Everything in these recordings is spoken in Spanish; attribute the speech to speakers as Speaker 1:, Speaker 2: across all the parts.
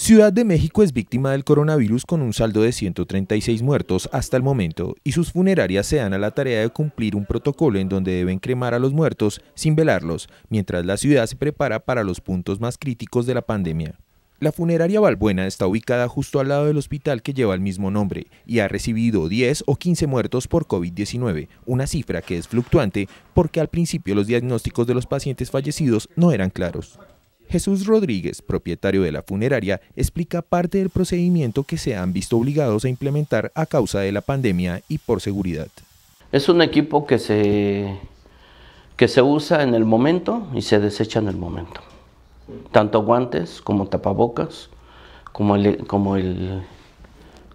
Speaker 1: Ciudad de México es víctima del coronavirus con un saldo de 136 muertos hasta el momento y sus funerarias se dan a la tarea de cumplir un protocolo en donde deben cremar a los muertos sin velarlos, mientras la ciudad se prepara para los puntos más críticos de la pandemia. La funeraria Balbuena está ubicada justo al lado del hospital que lleva el mismo nombre y ha recibido 10 o 15 muertos por COVID-19, una cifra que es fluctuante porque al principio los diagnósticos de los pacientes fallecidos no eran claros. Jesús Rodríguez, propietario de la funeraria, explica parte del procedimiento que se han visto obligados a implementar a causa de la pandemia y por seguridad. Es un equipo que se,
Speaker 2: que se usa en el momento y se desecha en el momento. Tanto guantes como tapabocas, como el, como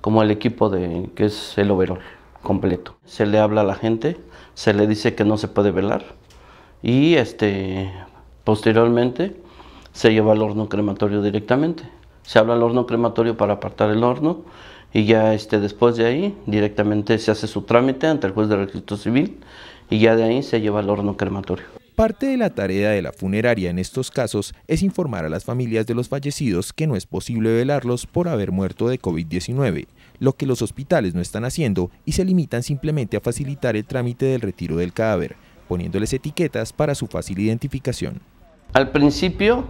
Speaker 2: como el equipo de, que es el overall completo. Se le habla a la gente, se le dice que no se puede velar y este, posteriormente se lleva al horno crematorio directamente. Se habla al horno crematorio para apartar el horno y ya este, después de ahí directamente se hace su trámite ante el juez de registro civil y ya de ahí se lleva
Speaker 1: al horno crematorio. Parte de la tarea de la funeraria en estos casos es informar a las familias de los fallecidos que no es posible velarlos por haber muerto de COVID-19, lo que los hospitales no están haciendo y se limitan simplemente a facilitar el trámite del retiro del cadáver, poniéndoles etiquetas para su fácil identificación.
Speaker 2: Al principio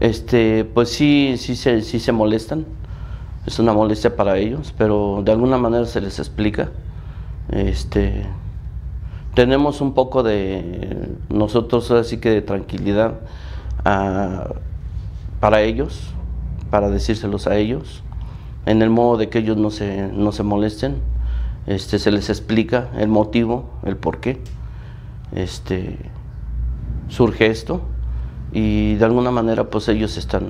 Speaker 2: este, pues sí, sí, se, sí se molestan, es una molestia para ellos, pero de alguna manera se les explica. Este, tenemos un poco de nosotros así que de tranquilidad ah, para ellos, para decírselos a ellos, en el modo de que ellos no se, no se molesten, este, se les explica el motivo, el por qué este, surge esto y de alguna manera pues ellos están,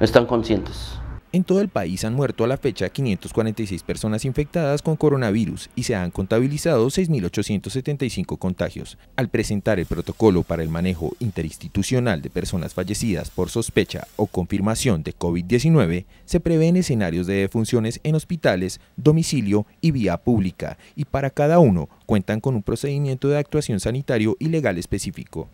Speaker 1: están conscientes. En todo el país han muerto a la fecha 546 personas infectadas con coronavirus y se han contabilizado 6.875 contagios. Al presentar el protocolo para el manejo interinstitucional de personas fallecidas por sospecha o confirmación de COVID-19, se prevén escenarios de defunciones en hospitales, domicilio y vía pública, y para cada uno cuentan con un procedimiento de actuación sanitario y legal específico.